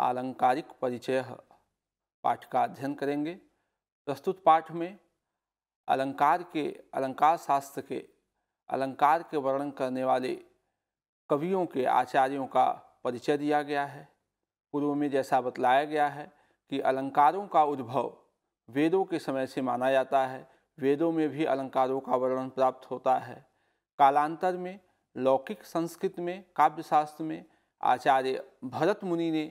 आलंकारिक परिचय पाठ का अध्ययन करेंगे प्रस्तुत पाठ में अलंकार के अलंकार शास्त्र के अलंकार के वर्णन करने वाले कवियों के आचार्यों का परिचय दिया गया है पूर्व में जैसा बतलाया गया है कि अलंकारों का उद्भव वेदों के समय से माना जाता है वेदों में भी अलंकारों का वर्णन प्राप्त होता है कालांतर में लौकिक संस्कृत में काव्यशास्त्र में आचार्य भरत मुनि ने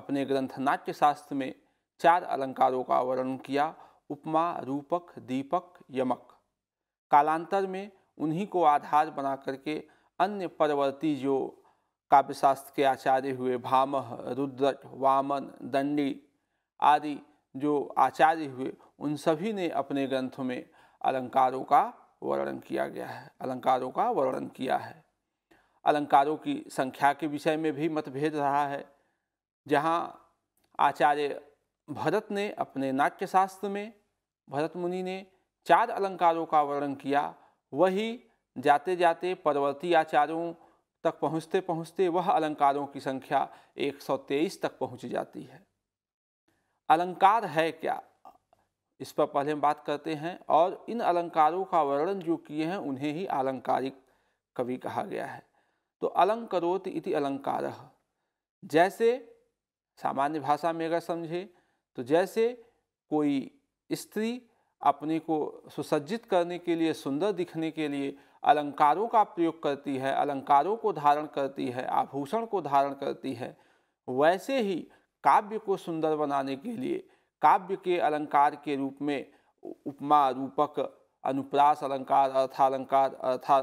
अपने ग्रंथ नाट्य शास्त्र में चार अलंकारों का वर्णन किया उपमा रूपक दीपक यमक कालांतर में उन्हीं को आधार बना करके अन्य परवर्ती जो काव्यशास्त्र के आचार्य हुए भामह रुद्रट वामन दंडी आदि जो आचार्य हुए उन सभी ने अपने ग्रंथों में अलंकारों का वर्णन किया गया है अलंकारों का वर्णन किया है अलंकारों की संख्या के विषय में भी मतभेद रहा है जहाँ आचार्य भरत ने अपने नाट्यशास्त्र में भरत मुनि ने चार अलंकारों का वर्णन किया वही जाते जाते परवर्ती आचार्यों तक पहुँचते पहुँचते वह अलंकारों की संख्या 123 तक पहुँच जाती है अलंकार है क्या इस पर पहले हम बात करते हैं और इन अलंकारों का वर्णन जो किए हैं उन्हें ही आलंकारिक कवि कहा गया है तो अलंकरोत इति अलंकार जैसे सामान्य भाषा में अगर समझे तो जैसे कोई स्त्री अपने को सुसज्जित करने के लिए सुंदर दिखने के लिए अलंकारों का प्रयोग करती है अलंकारों को धारण करती है आभूषण को धारण करती है वैसे ही काव्य को सुंदर बनाने के लिए काव्य के अलंकार के रूप में उपमा रूपक अनुप्रास अलंकार अर्थालंकार अर्था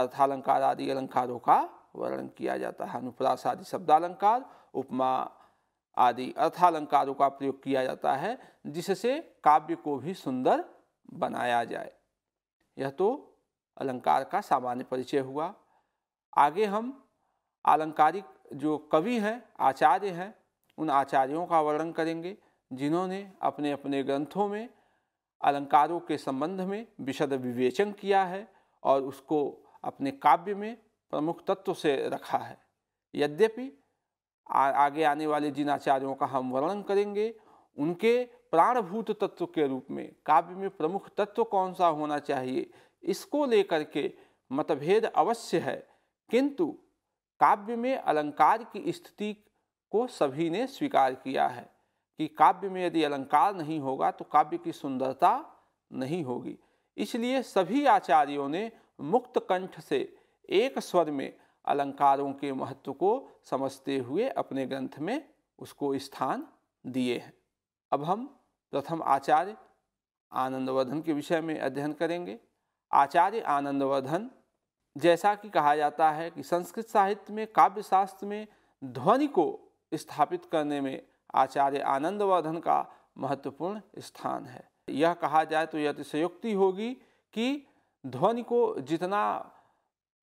अर्थालंकार आदि अलंकारों का वर्णन किया जाता है अनुप्रास आदि शब्दालंकार उपमा आदि अर्थालंकारों का प्रयोग किया जाता है जिससे काव्य को भी सुंदर बनाया जाए यह तो अलंकार का सामान्य परिचय हुआ आगे हम आलंकारिक जो कवि हैं आचार्य हैं उन आचार्यों का वर्णन करेंगे जिन्होंने अपने अपने ग्रंथों में अलंकारों के संबंध में विशद विवेचन किया है और उसको अपने काव्य में प्रमुख तत्व से रखा है यद्यपि आ, आगे आने वाले जिन आचार्यों का हम वर्णन करेंगे उनके प्राणभूत तत्व के रूप में काव्य में प्रमुख तत्व कौन सा होना चाहिए इसको लेकर के मतभेद अवश्य है किंतु काव्य में अलंकार की स्थिति को सभी ने स्वीकार किया है कि काव्य में यदि अलंकार नहीं होगा तो काव्य की सुंदरता नहीं होगी इसलिए सभी आचार्यों ने मुक्त कंठ से एक स्वर में अलंकारों के महत्व को समझते हुए अपने ग्रंथ में उसको स्थान दिए हैं अब हम प्रथम आचार्य आनंदवर्धन के विषय में अध्ययन करेंगे आचार्य आनंदवर्धन जैसा कि कहा जाता है कि संस्कृत साहित्य में काव्य शास्त्र में ध्वनि को स्थापित करने में आचार्य आनंदवर्धन का महत्वपूर्ण स्थान है यह कहा जाए तो यह अतिशयोक्ति होगी कि ध्वनि को जितना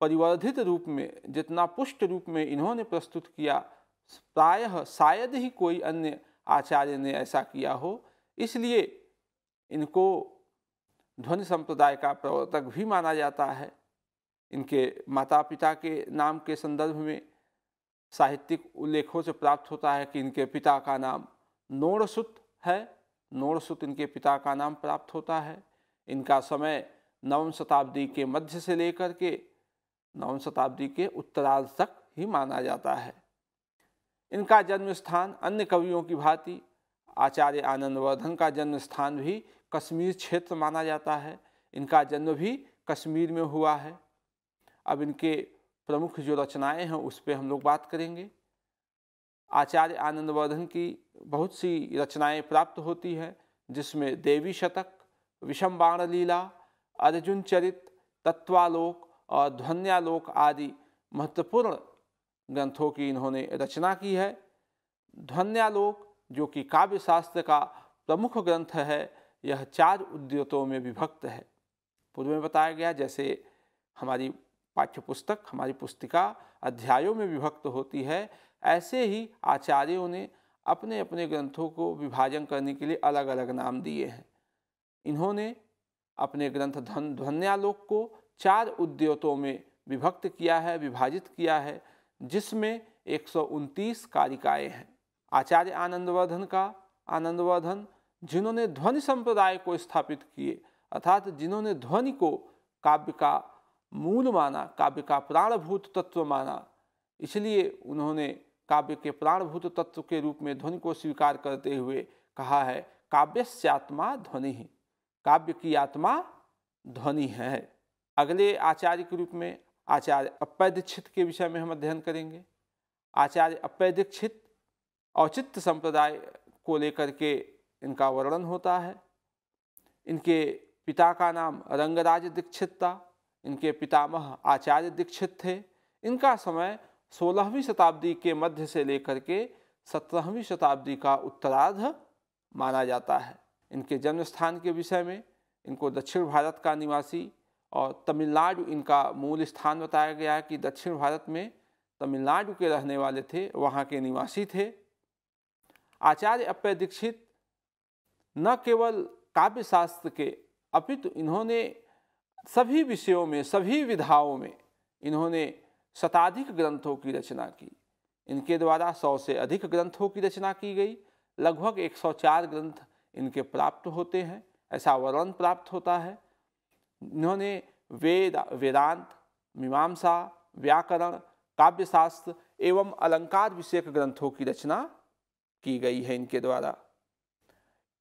परिवर्धित रूप में जितना पुष्ट रूप में इन्होंने प्रस्तुत किया प्रायः शायद ही कोई अन्य आचार्य ने ऐसा किया हो इसलिए इनको ध्वनि संप्रदाय का प्रवर्तक भी माना जाता है इनके माता पिता के नाम के संदर्भ में साहित्यिक उल्लेखों से प्राप्त होता है कि इनके पिता का नाम नोड़सुत है नोड़सुत इनके पिता का नाम प्राप्त होता है इनका समय नवम शताब्दी के मध्य से लेकर के नौवीं शताब्दी के उत्तरार्ध तक ही माना जाता है इनका जन्म स्थान अन्य कवियों की भांति आचार्य आनंदवर्धन का जन्म स्थान भी कश्मीर क्षेत्र माना जाता है इनका जन्म भी कश्मीर में हुआ है अब इनके प्रमुख जो रचनाएं हैं उस पर हम लोग बात करेंगे आचार्य आनंदवर्धन की बहुत सी रचनाएं प्राप्त होती हैं जिसमें देवी शतक विषम बाण लीला अर्जुन चरित तत्वालोक और ध्वन्यालोक आदि महत्वपूर्ण ग्रंथों की इन्होंने रचना की है ध्वन्यालोक जो कि काव्य शास्त्र का प्रमुख ग्रंथ है यह चार उद्योतों में विभक्त है पूर्व में बताया गया जैसे हमारी पाठ्यपुस्तक हमारी पुस्तिका अध्यायों में विभक्त होती है ऐसे ही आचार्यों ने अपने अपने ग्रंथों को विभाजन करने के लिए अलग अलग नाम दिए हैं इन्होंने अपने ग्रंथ ध्वन्यालोक को चार उद्योतों में विभक्त किया है विभाजित किया है जिसमें एक कारिकाएँ हैं आचार्य आनंदवर्धन का आनंदवर्धन जिन्होंने ध्वनि संप्रदाय को स्थापित किए अर्थात जिन्होंने ध्वनि को काव्य का मूल माना काव्य का प्राणभूत तत्व माना इसलिए उन्होंने काव्य के प्राणभूत तत्व के रूप में ध्वनि को स्वीकार करते हुए कहा है काव्यस्यात्मा ध्वनि ही काव्य की आत्मा ध्वनि है अगले आचार्य के रूप में आचार्य अपैदीक्षित के विषय में हम अध्ययन करेंगे आचार्य अपैदीक्षित औचित्य संप्रदाय को लेकर के इनका वर्णन होता है इनके पिता का नाम रंगराज दीक्षित था इनके पितामह आचार्य दीक्षित थे इनका समय 16वीं शताब्दी के मध्य से लेकर के 17वीं शताब्दी का उत्तरार्ध माना जाता है इनके जन्म स्थान के विषय में इनको दक्षिण भारत का निवासी और तमिलनाडु इनका मूल स्थान बताया गया है कि दक्षिण भारत में तमिलनाडु के रहने वाले थे वहाँ के निवासी थे आचार्य अपय दीक्षित न केवल काव्य शास्त्र के अपितु तो इन्होंने सभी विषयों में सभी विधाओं में इन्होंने शताधिक ग्रंथों की रचना की इनके द्वारा सौ से अधिक ग्रंथों की रचना की गई लगभग 104 ग्रंथ इनके प्राप्त होते हैं ऐसा वर्णन प्राप्त होता है इन्होंने वेद वेदांत मीमांसा व्याकरण काव्यशास्त्र एवं अलंकार विषयक ग्रंथों की रचना की गई है इनके द्वारा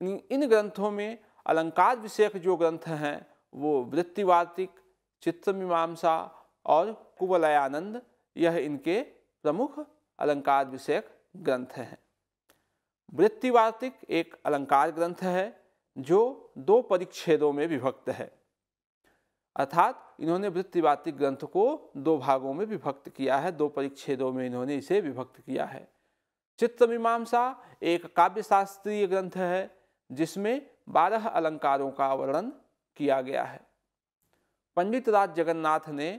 इन ग्रंथों में अलंकार विषयक जो ग्रंथ हैं वो वृत्तिवार्तिक चित्र मीमांसा और कुवलयानंद यह इनके प्रमुख अलंकार विषयक ग्रंथ हैं वृत्तिवार्तिक एक अलंकार ग्रंथ है जो दो परिच्छेदों में विभक्त है अर्थात इन्होंने वृत्तिवातिक ग्रंथ को दो भागों में विभक्त किया है दो परिच्छेदों में इन्होंने इसे विभक्त किया है चित्त मीमांसा एक काव्य शास्त्रीय ग्रंथ है जिसमें बारह अलंकारों का वर्णन किया गया है पंडित राज जगन्नाथ ने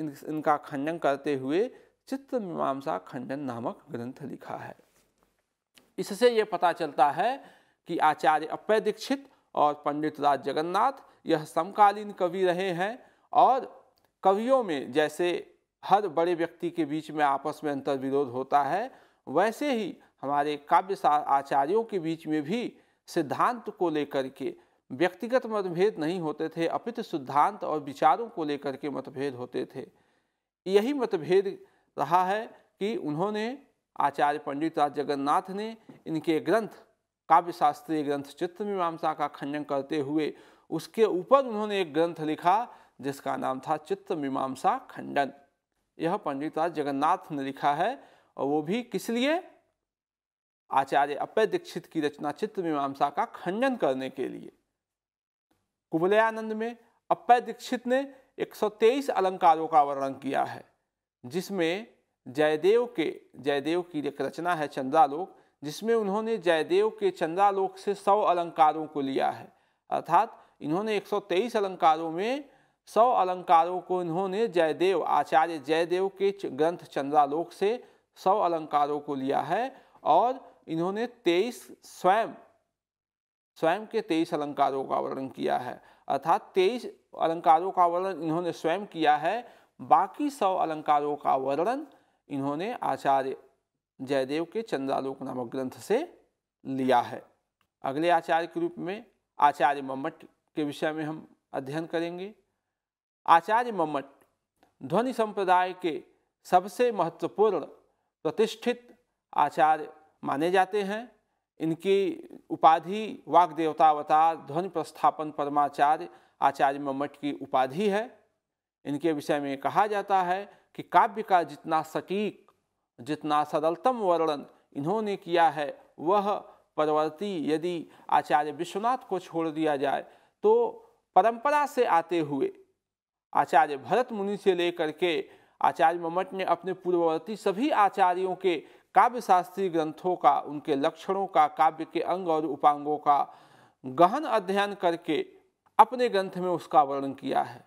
इन इनका खंडन करते हुए चित्त मीमांसा खंडन नामक ग्रंथ लिखा है इससे ये पता चलता है कि आचार्य अपय दीक्षित और पंडित राज जगन्नाथ यह समकालीन कवि रहे हैं और कवियों में जैसे हर बड़े व्यक्ति के बीच में आपस में अंतर्विरोध होता है वैसे ही हमारे काव्य आचार्यों के बीच में भी सिद्धांत को लेकर के व्यक्तिगत मतभेद नहीं होते थे अपित सिद्धांत और विचारों को लेकर के मतभेद होते थे यही मतभेद रहा है कि उन्होंने आचार्य पंडित राज जगन्नाथ ने इनके ग्रंथ काव्यशास्त्रीय ग्रंथ चित्र मीमांसा का खंडन करते हुए उसके ऊपर उन्होंने एक ग्रंथ लिखा जिसका नाम था चित्त मीमांसा खंडन यह पंडितराज जगन्नाथ ने लिखा है और वो भी किस लिए आचार्य अपय दीक्षित की रचना चित्त मीमांसा का खंडन करने के लिए कुबलयानंद में अपय दीक्षित ने 123 अलंकारों का वर्णन किया है जिसमें जयदेव के जयदेव की एक रचना है चंद्रालोक जिसमें उन्होंने जयदेव के चंद्रालोक से सौ अलंकारों को लिया है अर्थात इन्होंने 123 अलंकारों में सौ अलंकारों को इन्होंने जयदेव आचार्य जयदेव के ग्रंथ चंद्रालोक से सौ अलंकारों को लिया है और इन्होंने तेईस स्वयं स्वयं के तेईस अलंकारों का वर्णन किया है अर्थात तेईस अलंकारों का वर्णन इन्होंने स्वयं किया है बाकी सौ अलंकारों का वर्णन इन्होंने आचार्य जयदेव के चंद्रालोक नामक ग्रंथ से लिया है अगले आचार्य के रूप में आचार्य मम्मट के विषय में हम अध्ययन करेंगे आचार्य मम्मट ध्वनि संप्रदाय के सबसे महत्वपूर्ण प्रतिष्ठित आचार्य माने जाते हैं इनकी उपाधि वाग्देवतावतार ध्वनि प्रस्थापन परमाचार्य आचार्य मम्मट की उपाधि है इनके विषय में कहा जाता है कि काव्य का जितना सटीक जितना सरलतम वर्णन इन्होंने किया है वह परवर्ती यदि आचार्य विश्वनाथ को छोड़ दिया जाए तो परंपरा से आते हुए आचार्य भरत मुनि से लेकर के आचार्य ममट ने अपने पूर्ववर्ती सभी आचार्यों के काव्य ग्रंथों का उनके लक्षणों का काव्य के अंग और उपांगों का गहन अध्ययन करके अपने ग्रंथ में उसका वर्णन किया है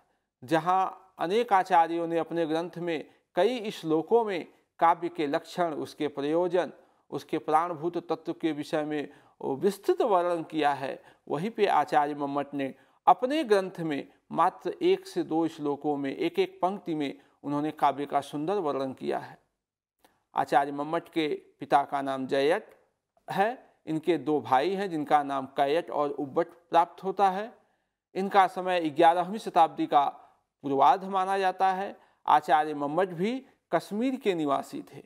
जहाँ अनेक आचार्यों ने अपने ग्रंथ में कई श्लोकों में काव्य के लक्षण उसके प्रयोजन उसके प्राणभूत तत्व के विषय में विस्तृत वर्णन किया है वहीं पे आचार्य मम्मट ने अपने ग्रंथ में मात्र एक से दो श्लोकों में एक एक पंक्ति में उन्होंने काव्य का सुंदर वर्णन किया है आचार्य मम्मट के पिता का नाम जयट है इनके दो भाई हैं जिनका नाम कैयट और उब्बट प्राप्त होता है इनका समय ग्यारहवीं शताब्दी का पूर्वार्ध माना जाता है आचार्य मम्मट भी कश्मीर के निवासी थे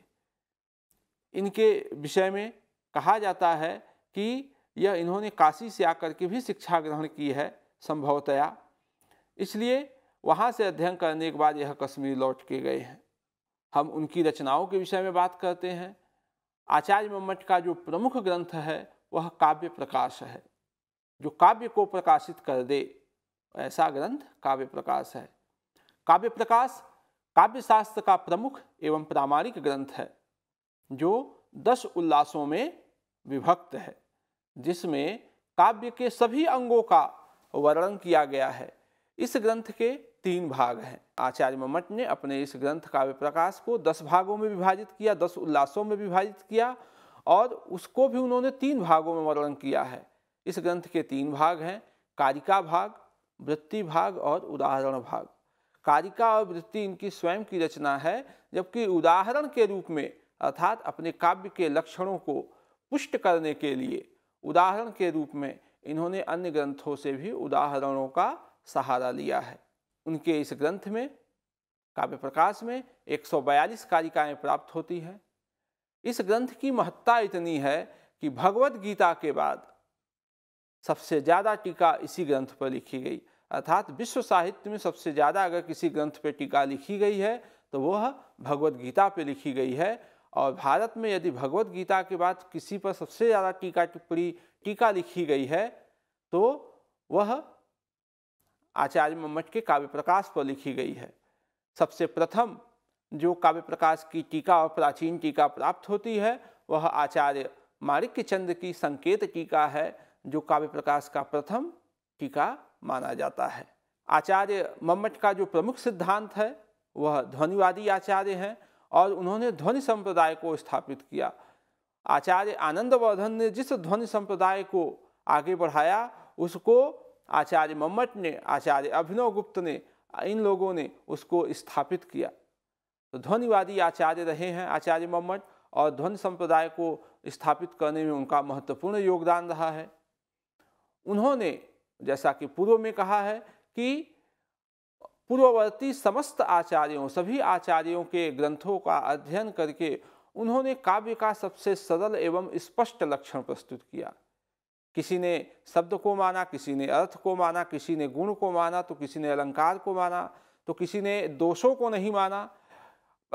इनके विषय में कहा जाता है कि यह इन्होंने काशी से आकर के भी शिक्षा ग्रहण की है संभवतया इसलिए वहाँ से अध्ययन करने के बाद यह कश्मीर लौट के गए हैं हम उनकी रचनाओं के विषय में बात करते हैं आचार्य मम्मट का जो प्रमुख ग्रंथ है वह काव्य प्रकाश है जो काव्य को प्रकाशित कर दे ऐसा ग्रंथ काव्य प्रकाश है काव्य प्रकाश काव्य शास्त्र का प्रमुख एवं प्रामाणिक ग्रंथ है जो दस उल्लासों में विभक्त है जिसमें काव्य के सभी अंगों का वर्णन किया गया है इस ग्रंथ के तीन भाग हैं आचार्य ममट ने अपने इस ग्रंथ काव्य प्रकाश को दस भागों में विभाजित किया दस उल्लासों में विभाजित किया और उसको भी उन्होंने तीन भागों में वर्णन किया है इस ग्रंथ के तीन भाग हैं कारिका भाग वृत्ति भाग और उदाहरण भाग कारिका और वृत्ति इनकी स्वयं की रचना है जबकि उदाहरण के रूप में अर्थात अपने काव्य के लक्षणों को पुष्ट करने के लिए उदाहरण के रूप में इन्होंने अन्य ग्रंथों से भी उदाहरणों का सहारा लिया है उनके इस ग्रंथ में काव्य प्रकाश में 142 कारिकाएं प्राप्त होती हैं इस ग्रंथ की महत्ता इतनी है कि भगवत गीता के बाद सबसे ज़्यादा टीका इसी ग्रंथ पर लिखी गई अर्थात विश्व साहित्य में सबसे ज़्यादा अगर किसी ग्रंथ पर टीका लिखी गई है तो वह भगवत गीता पर लिखी गई है और भारत में यदि भगवत गीता के बाद किसी पर सबसे ज़्यादा टीका टिप्पणी टीका लिखी गई है तो वह आचार्य मम्मट के काव्य प्रकाश पर लिखी गई है सबसे प्रथम जो काव्य प्रकाश की टीका और प्राचीन टीका प्राप्त होती है वह आचार्य मारिक चंद्र की संकेत टीका है जो काव्य प्रकाश का प्रथम टीका माना जाता है आचार्य मम्मट का जो प्रमुख सिद्धांत है वह ध्वनिवादी आचार्य हैं और उन्होंने ध्वनि संप्रदाय को स्थापित किया आचार्य आनंदवर्धन ने जिस ध्वनि संप्रदाय को आगे बढ़ाया उसको आचार्य मम्मट ने आचार्य अभिनव गुप्त ने इन लोगों ने उसको स्थापित किया तो ध्वनिवादी आचार्य रहे हैं आचार्य मम्मट और ध्वनि संप्रदाय को स्थापित करने में उनका महत्वपूर्ण योगदान रहा है उन्होंने जैसा कि पूर्व में कहा है कि पूर्ववर्ती समस्त आचार्यों सभी आचार्यों के ग्रंथों का अध्ययन करके उन्होंने काव्य का सबसे सरल एवं स्पष्ट लक्षण प्रस्तुत किया किसी ने शब्द को माना किसी ने अर्थ को माना किसी ने गुण को माना तो किसी ने अलंकार को माना तो किसी ने दोषों को नहीं माना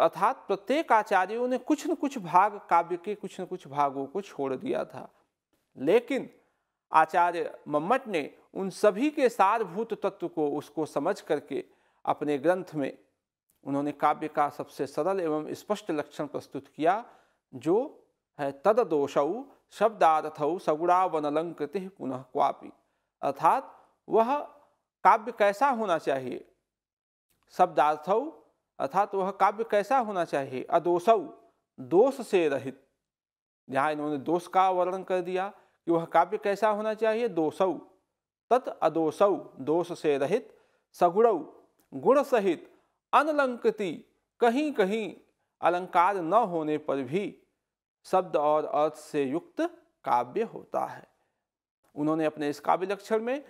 अर्थात प्रत्येक आचार्यों ने कुछ न कुछ भाग काव्य के कुछ न कुछ भागों को छोड़ दिया था लेकिन आचार्य मम्मट ने उन सभी के सारभूत तत्व को उसको समझ करके अपने ग्रंथ में उन्होंने काव्य का सबसे सरल एवं स्पष्ट लक्षण प्रस्तुत किया जो है तद दोषऊ सगुणावन सगुणावनलंकृति पुनः क्वापि अर्थात वह काव्य कैसा होना चाहिए शब्दार्थ अर्थात वह काव्य कैसा होना चाहिए अदोषऊ दोष से रहित यहाँ इन्होंने दोष का वर्णन कर दिया कि वह काव्य कैसा होना चाहिए दोषऊ तत् अदोषऊ दोष से रहित सगुणऊ गुण सहित अनलंकृति कहीं कहीं अलंकार न होने पर भी शब्द और अर्थ से युक्त काव्य होता है उन्होंने अपने इस काव्य लक्षण में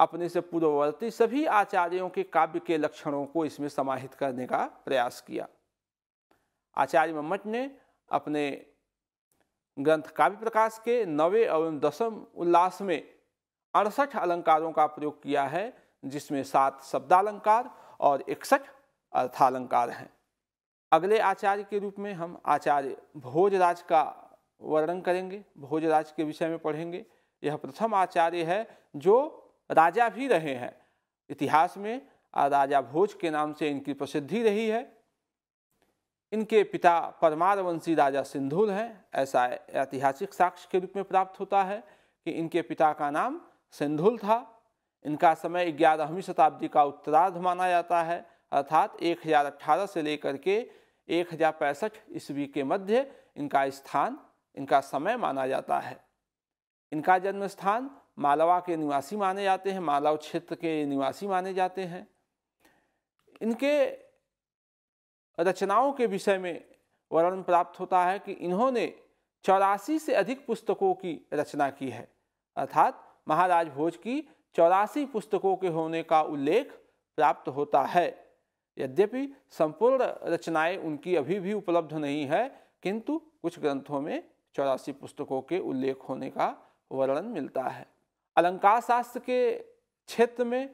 अपने से पूर्ववर्ती सभी आचार्यों के काव्य के लक्षणों को इसमें समाहित करने का प्रयास किया आचार्य मम्मट ने अपने ग्रंथ काव्य प्रकाश के नवे एवं दसम उल्लास में अड़सठ अलंकारों का प्रयोग किया है जिसमें सात शब्दालंकार और इकसठ अर्थालंकार हैं अगले आचार्य के रूप में हम आचार्य भोजराज का वर्णन करेंगे भोजराज के विषय में पढ़ेंगे यह प्रथम आचार्य है जो राजा भी रहे हैं इतिहास में राजा भोज के नाम से इनकी प्रसिद्धि रही है इनके पिता परमारवंशी राजा सिंधुल हैं ऐसा ऐतिहासिक साक्ष्य के रूप में प्राप्त होता है कि इनके पिता का नाम सिंधुल था इनका समय ग्यारहवीं शताब्दी का उत्तरार्ध माना जाता है अर्थात एक से लेकर के एक हज़ार ईस्वी के मध्य इनका स्थान इनका समय माना जाता है इनका जन्म स्थान मालवा के निवासी माने जाते हैं मालव क्षेत्र के निवासी माने जाते हैं इनके रचनाओं के विषय में वर्णन प्राप्त होता है कि इन्होंने चौरासी से अधिक पुस्तकों की रचना की है अर्थात महाराज भोज की चौरासी पुस्तकों के होने का उल्लेख प्राप्त होता है यद्यपि संपूर्ण रचनाएं उनकी अभी भी उपलब्ध नहीं है किंतु कुछ ग्रंथों में चौरासी पुस्तकों के उल्लेख होने का वर्णन मिलता है अलंकार शास्त्र के क्षेत्र में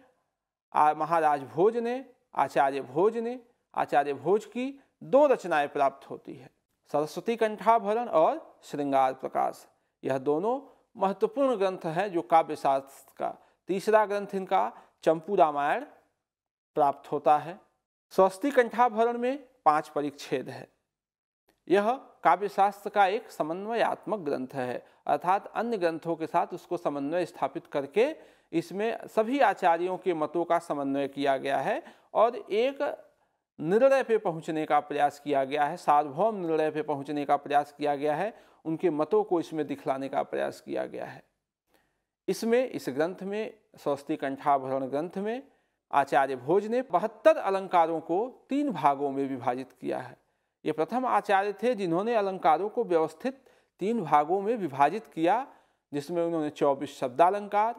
महाराज भोज ने आचार्य भोज ने आचार्य भोज की दो रचनाएं प्राप्त होती है सरस्वती कंठाभरण और श्रृंगार प्रकाश यह दोनों महत्वपूर्ण ग्रंथ हैं जो काव्य शास्त्र का तीसरा ग्रंथ इनका चंपू रामायण प्राप्त होता है स्वस्ति कंठाभरण में पांच परिच्छेद है यह काव्यशास्त्र का एक समन्वयात्मक ग्रंथ है अर्थात अन्य ग्रंथों के साथ उसको समन्वय स्थापित करके इसमें सभी आचार्यों के मतों का समन्वय किया गया है और एक निर्णय पे पहुंचने का प्रयास किया गया है सार्वभौम निर्णय पे पहुंचने का प्रयास किया गया है उनके मतों को इसमें दिखलाने का प्रयास किया गया है इसमें इस ग्रंथ में स्वस्ती कंठाभरण ग्रंथ में आचार्य भोज ने बहत्तर अलंकारों को तीन भागों में विभाजित किया है ये प्रथम आचार्य थे जिन्होंने अलंकारों को व्यवस्थित तीन भागों में विभाजित किया जिसमें उन्होंने चौबीस शब्दालंकार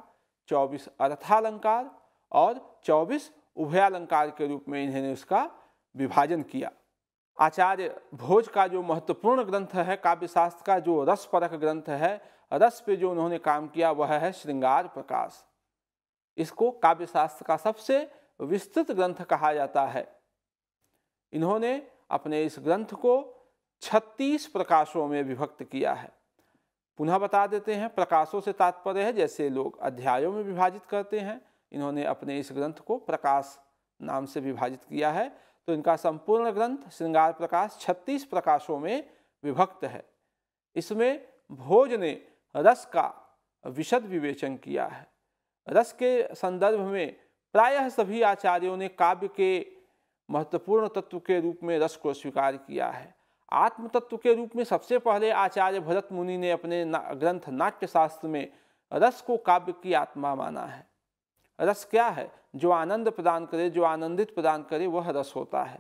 चौबीस अर्थालंकार और चौबीस उभयालंकार के रूप में इन्होंने उसका विभाजन किया आचार्य भोज का जो महत्वपूर्ण ग्रंथ है काव्यशास्त्र का जो रसपरक ग्रंथ है रस पे जो उन्होंने काम किया वह है श्रृंगार प्रकाश इसको काव्यशास्त्र का सबसे विस्तृत ग्रंथ कहा जाता है इन्होंने अपने इस ग्रंथ को 36 प्रकाशों में विभक्त किया है पुनः बता देते हैं प्रकाशों से तात्पर्य है जैसे लोग अध्यायों में विभाजित करते हैं इन्होंने अपने इस ग्रंथ को प्रकाश नाम से विभाजित किया है तो इनका संपूर्ण ग्रंथ श्रृंगार प्रकाश 36 प्रकाशों में विभक्त है इसमें भोज ने रस का विशद विवेचन किया है रस के संदर्भ में प्रायः सभी आचार्यों ने काव्य के महत्वपूर्ण तत्व के रूप में रस को स्वीकार किया है आत्म तत्व के रूप में सबसे पहले आचार्य भरत मुनि ने अपने ना, ग्रंथ नाट्यशास्त्र में रस को काव्य की आत्मा माना है रस क्या है जो आनंद प्रदान करे जो आनंदित प्रदान करे वह रस होता है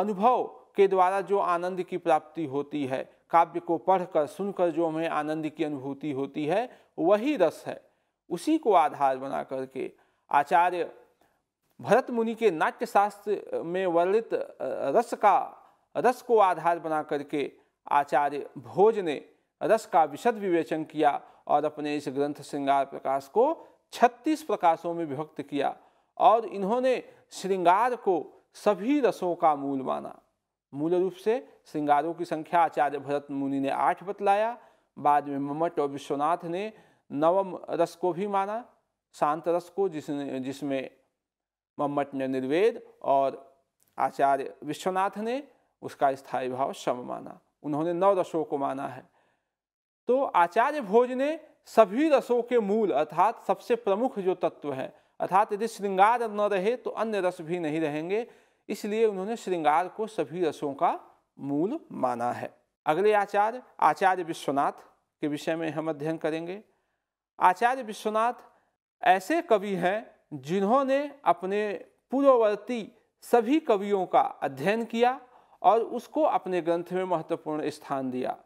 अनुभव के द्वारा जो आनंद की प्राप्ति होती है काव्य को पढ़कर सुनकर जो हमें आनंद की अनुभूति होती है वही रस है उसी को आधार बना करके आचार्य भरत मुनि के नाट्यशास्त्र में वर्णित रस का रस को आधार बना करके आचार्य भोज ने रस का विशद विवेचन किया और अपने इस ग्रंथ श्रृंगार प्रकाश को 36 प्रकाशों में विभक्त किया और इन्होंने श्रृंगार को सभी रसों का मूल माना मूल रूप से श्रृंगारों की संख्या आचार्य भरत मुनि ने आठ बतलाया बाद में ममट और विश्वनाथ ने नवम रस को भी माना शांत रस को जिसने जिसमें मम्मट ने निर्वेद और आचार्य विश्वनाथ ने उसका स्थायी भाव सम माना उन्होंने नौ रसों को माना है तो आचार्य भोज ने सभी रसों के मूल अर्थात सबसे प्रमुख जो तत्व है अर्थात यदि श्रृंगार न रहे तो अन्य रस भी नहीं रहेंगे इसलिए उन्होंने श्रृंगार को सभी रसों का मूल माना है अगले आचार्य आचार्य विश्वनाथ के विषय में हम अध्ययन करेंगे आचार्य विश्वनाथ ऐसे कवि हैं जिन्होंने अपने पूर्ववर्ती सभी कवियों का अध्ययन किया और उसको अपने ग्रंथ में महत्वपूर्ण स्थान दिया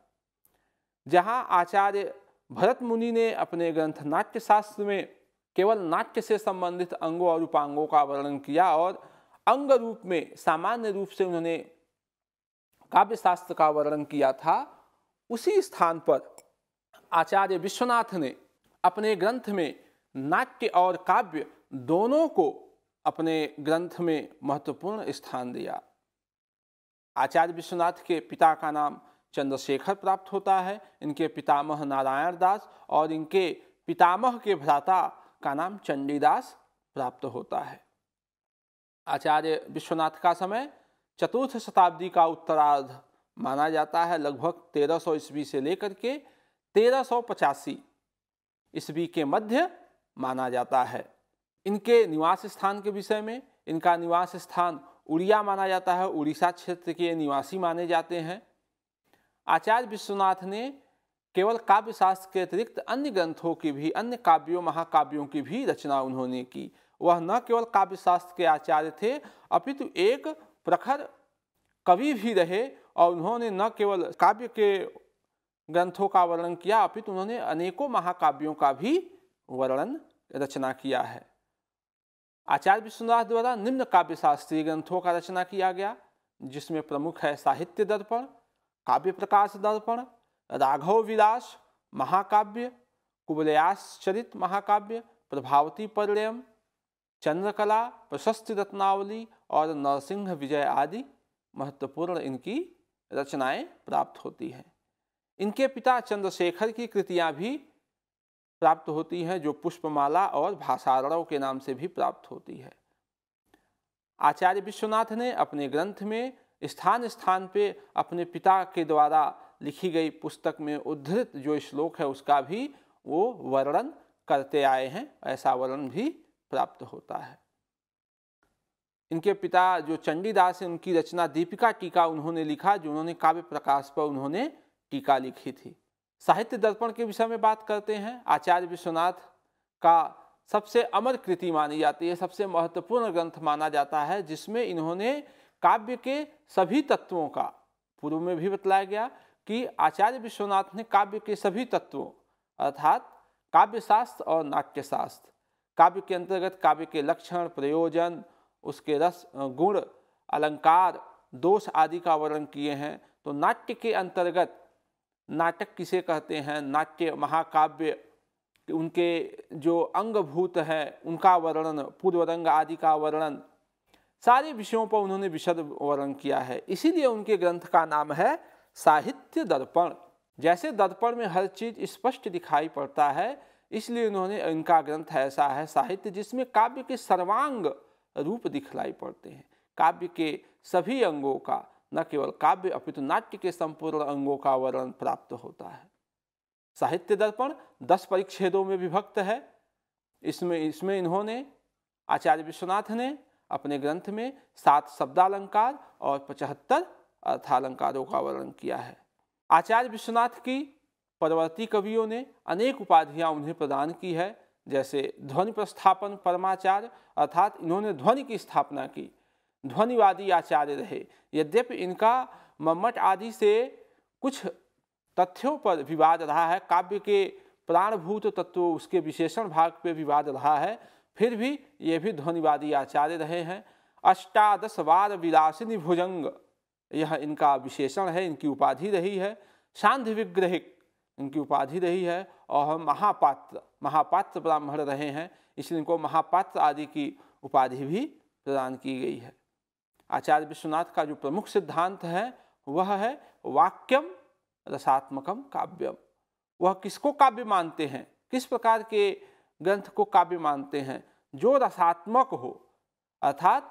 जहाँ आचार्य भरत मुनि ने अपने ग्रंथ नाट्यशास्त्र में केवल नाट्य से संबंधित अंगों और उपांगों का वर्णन किया और अंग रूप में सामान्य रूप से उन्होंने काव्य शास्त्र का वर्णन किया था उसी स्थान पर आचार्य विश्वनाथ ने अपने ग्रंथ में नाट्य और काव्य दोनों को अपने ग्रंथ में महत्वपूर्ण स्थान दिया आचार्य विश्वनाथ के पिता का नाम चंद्रशेखर प्राप्त होता है इनके पितामह नारायण दास और इनके पितामह के भ्राता का नाम चंडीदास प्राप्त होता है आचार्य विश्वनाथ का समय चतुर्थ शताब्दी का उत्तरार्ध माना जाता है लगभग 1300 सौ ईस्वी से लेकर के तेरह सौ पचासी ईस्वी के मध्य माना जाता है इनके निवास स्थान के विषय में इनका निवास स्थान उड़िया माना जाता है उड़ीसा क्षेत्र के निवासी माने जाते हैं आचार्य विश्वनाथ ने केवल काव्य शास्त्र के अतिरिक्त अन्य ग्रंथों की भी अन्य काव्यों महाकाव्यों की भी रचना उन्होंने की वह न केवल काव्य शास्त्र के आचार्य थे अपितु एक प्रखर कवि भी रहे और उन्होंने न केवल काव्य के ग्रंथों का वर्णन किया अपितु उन्होंने अनेकों महाकाव्यों का भी वर्णन रचना किया है आचार्य विश्वनाथ द्वारा निम्न काव्य शास्त्रीय ग्रंथों का रचना किया गया जिसमें प्रमुख है साहित्य दर्पण काव्य प्रकाश दर्पण राघव विलास महाकाव्य कुबलयास चरित महाकाव्य प्रभावती परिणय चंद्रकला प्रशस्ति रत्नावली और नरसिंह विजय आदि महत्वपूर्ण इनकी रचनाएं प्राप्त होती हैं इनके पिता चंद्रशेखर की कृतियां भी प्राप्त होती हैं जो पुष्पमाला और भाषारणव के नाम से भी प्राप्त होती है आचार्य विश्वनाथ ने अपने ग्रंथ में स्थान स्थान पे अपने पिता के द्वारा लिखी गई पुस्तक में उद्धृत जो श्लोक है उसका भी वो वर्णन करते आए हैं ऐसा वर्णन भी प्राप्त होता है इनके पिता जो चंडीदास हैं उनकी रचना दीपिका टीका उन्होंने लिखा जो उन्होंने काव्य प्रकाश पर उन्होंने टीका लिखी थी साहित्य दर्पण के विषय में बात करते हैं आचार्य विश्वनाथ का सबसे अमर कृति मानी जाती है सबसे महत्वपूर्ण ग्रंथ माना जाता है जिसमें इन्होंने काव्य के सभी तत्वों का पूर्व में भी बतलाया गया कि आचार्य विश्वनाथ ने काव्य के सभी तत्वों अर्थात काव्यशास्त्र और नाट्यशास्त्र काव्य के अंतर्गत काव्य के लक्षण प्रयोजन उसके रस गुण अलंकार दोष आदि का वर्णन किए हैं तो नाट्य के अंतर्गत नाटक किसे कहते हैं नाट्य महाकाव्य उनके जो अंगभूत हैं उनका वर्णन पूर्वरंग आदि का वर्णन सारे विषयों पर उन्होंने विशद वर्णन किया है इसीलिए उनके ग्रंथ का नाम है साहित्य दर्पण जैसे दर्पण में हर चीज स्पष्ट दिखाई पड़ता है इसलिए उन्होंने इनका ग्रंथ ऐसा है साहित्य जिसमें काव्य के सर्वांग रूप दिखलाई पड़ते हैं काव्य के सभी अंगों का न केवल काव्य अपितु नाट्य के संपूर्ण अंगों का वर्णन प्राप्त होता है साहित्य दर्पण दस परिच्छेदों में विभक्त है इसमें इसमें इन्होंने आचार्य विश्वनाथ ने अपने ग्रंथ में सात शब्दालंकार और पचहत्तर अर्थालंकारों का वर्णन किया है आचार्य विश्वनाथ की परवर्ती कवियों ने अनेक उपाधियां उन्हें प्रदान की है जैसे ध्वनि प्रस्थापन परमाचार्य अर्थात इन्होंने ध्वनि की स्थापना की ध्वनिवादी आचार्य रहे यद्यपि इनका मम्मट आदि से कुछ तथ्यों पर विवाद रहा है काव्य के प्राणभूत तत्व उसके विशेषण भाग पर विवाद रहा है फिर भी ये भी ध्वनिवादी आचार्य रहे हैं अष्टादश वार विलासिनी भुजंग यह इनका विशेषण है इनकी उपाधि रही है सांध्य विग्रहिक इनकी उपाधि रही है और हम महापात्र महापात्र ब्राह्मण रहे हैं इसलिए इनको महापात्र आदि की उपाधि भी प्रदान की गई है आचार्य विश्वनाथ का जो प्रमुख सिद्धांत है वह है वाक्यम रसात्मकम काव्यम वह किसको काव्य मानते हैं किस प्रकार के ग्रंथ को काव्य मानते हैं जो रसात्मक हो अर्थात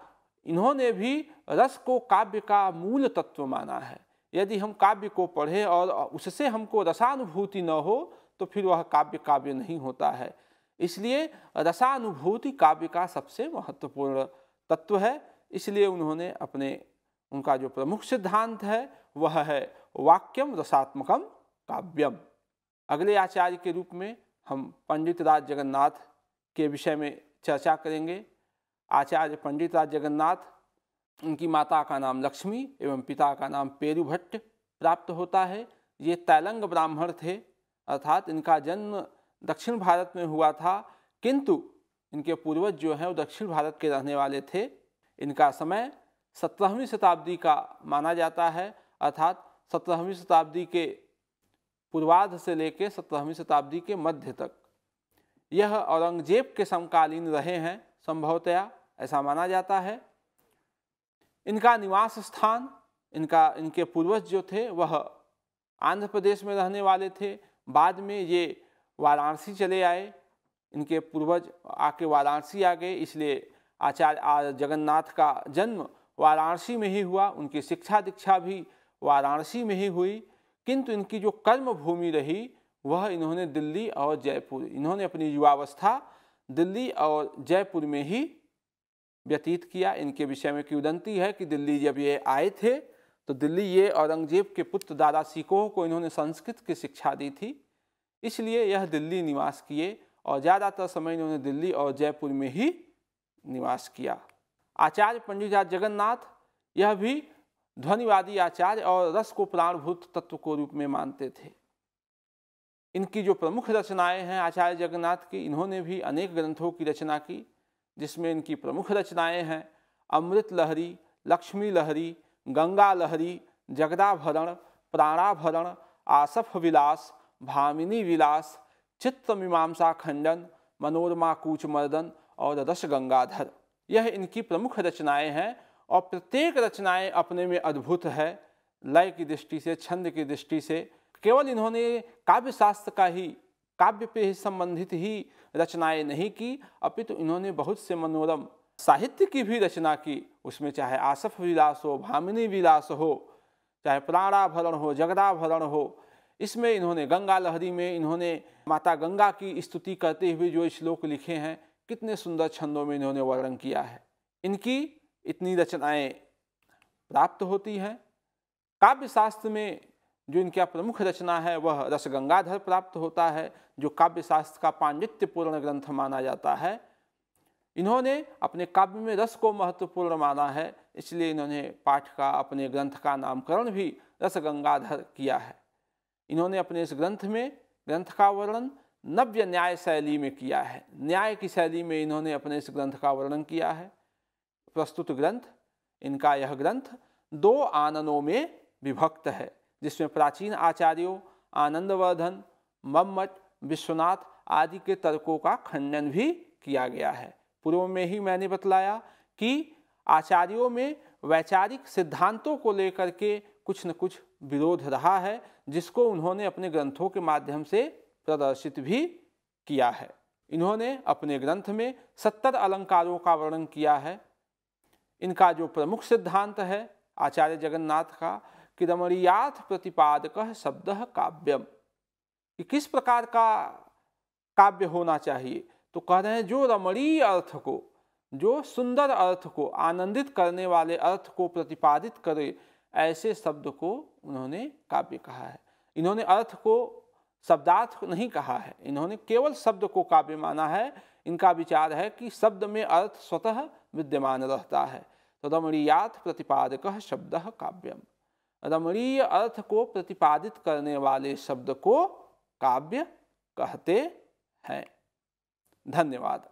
इन्होंने भी रस को काव्य का मूल तत्व माना है यदि हम काव्य को पढ़ें और उससे हमको रसानुभूति न हो तो फिर वह काव्य काव्य नहीं होता है इसलिए रसानुभूति काव्य का सबसे महत्वपूर्ण तत्व है इसलिए उन्होंने अपने उनका जो प्रमुख सिद्धांत है वह है वाक्यम रसात्मकम काव्यम अगले आचार्य के रूप में हम पंडित राज जगन्नाथ के विषय में चर्चा करेंगे आचार्य पंडित राज जगन्नाथ उनकी माता का नाम लक्ष्मी एवं पिता का नाम पेरुभट्ट प्राप्त होता है ये तैलंग ब्राह्मण थे अर्थात इनका जन्म दक्षिण भारत में हुआ था किंतु इनके पूर्वज जो हैं वो दक्षिण भारत के रहने वाले थे इनका समय सत्रहवीं शताब्दी का माना जाता है अर्थात सत्रहवीं शताब्दी के पूर्वाध से लेकर सत्रहवीं शताब्दी के मध्य तक यह औरंगजेब के समकालीन रहे हैं संभवतया ऐसा माना जाता है इनका निवास स्थान इनका इनके पूर्वज जो थे वह आंध्र प्रदेश में रहने वाले थे बाद में ये वाराणसी चले आए इनके पूर्वज आके वाराणसी आ गए इसलिए आचार्य जगन्नाथ का जन्म वाराणसी में ही हुआ उनकी शिक्षा दीक्षा भी वाराणसी में ही हुई किंतु इनकी जो कर्म भूमि रही वह इन्होंने दिल्ली और जयपुर इन्होंने अपनी युवावस्था दिल्ली और जयपुर में ही व्यतीत किया इनके विषय में किवदंती है कि दिल्ली जब ये आए थे तो दिल्ली ये औरंगजेब के पुत्र दादा सिकोह को इन्होंने संस्कृत की शिक्षा दी थी इसलिए यह दिल्ली निवास किए और ज़्यादातर समय इन्होंने दिल्ली और जयपुर में ही निवास किया आचार्य पंडित जगन्नाथ यह भी ध्वनिवादी आचार्य और रस को प्राणभूत तत्व को रूप में मानते थे इनकी जो प्रमुख रचनाएं हैं आचार्य जगन्नाथ की इन्होंने भी अनेक ग्रंथों की रचना की जिसमें इनकी प्रमुख रचनाएं हैं अमृत लहरी लक्ष्मी लहरी गंगा लहरी जगदाभरण प्राणाभरण आसफ विलास भामिनी विलास चित्त मीमांसा खंडन मनोरमा कूचमर्दन और रस गंगाधर यह इनकी प्रमुख रचनाएं हैं और प्रत्येक रचनाएं अपने में अद्भुत है लय की दृष्टि से छंद की दृष्टि से केवल इन्होंने काव्यशास्त्र का ही काव्य पे संबंधित ही रचनाएं नहीं की अपितु तो इन्होंने बहुत से मनोरम साहित्य की भी रचना की उसमें चाहे आसफ विलास हो भामिनी विलास हो चाहे प्राणाभरण हो जगदाभरण हो इसमें इन्होंने गंगा लहरी में इन्होंने माता गंगा की स्तुति करते हुए जो श्लोक लिखे हैं कितने सुंदर छंदों में इन्होंने वर्णन किया है इनकी इतनी रचनाएं प्राप्त होती हैं काव्यशास्त्र में जो इनका प्रमुख रचना है वह रस गंगाधर प्राप्त होता है जो काव्य शास्त्र का पांडित्यपूर्ण ग्रंथ माना जाता है इन्होंने अपने काव्य में रस को महत्वपूर्ण माना है इसलिए इन्होंने पाठ का अपने ग्रंथ का नामकरण भी रस गंगाधर किया है इन्होंने अपने इस ग्रंथ में ग्रंथ का वर्णन नव्य न्याय शैली में किया है न्याय की शैली में इन्होंने अपने इस ग्रंथ का वर्णन किया है प्रस्तुत ग्रंथ इनका यह ग्रंथ दो आननों में विभक्त है जिसमें प्राचीन आचार्यों आनंदवर्धन मम्मट विश्वनाथ आदि के तर्कों का खंडन भी किया गया है पूर्व में ही मैंने बतलाया कि आचार्यों में वैचारिक सिद्धांतों को लेकर के कुछ न कुछ विरोध रहा है जिसको उन्होंने अपने ग्रंथों के माध्यम से प्रदर्शित भी किया है इन्होंने अपने ग्रंथ में सत्तर अलंकारों का वर्णन किया है इनका जो प्रमुख सिद्धांत है आचार्य जगन्नाथ का किदमरियाथ प्रतिपादक शब्द काव्यम कि किस प्रकार का काव्य होना चाहिए तो कह रहे हैं जो रमणीय अर्थ को जो सुंदर अर्थ को आनंदित करने वाले अर्थ को प्रतिपादित करे ऐसे शब्द को उन्होंने काव्य कहा है इन्होंने अर्थ को शब्दार्थ नहीं कहा है इन्होंने केवल शब्द को काव्य माना है इनका विचार है कि शब्द में अर्थ स्वतः विद्यमान रहता है तो रमणीयाथ प्रतिपादक शब्द काव्यम रमणीय अर्थ को प्रतिपादित करने वाले शब्द को काव्य कहते हैं धन्यवाद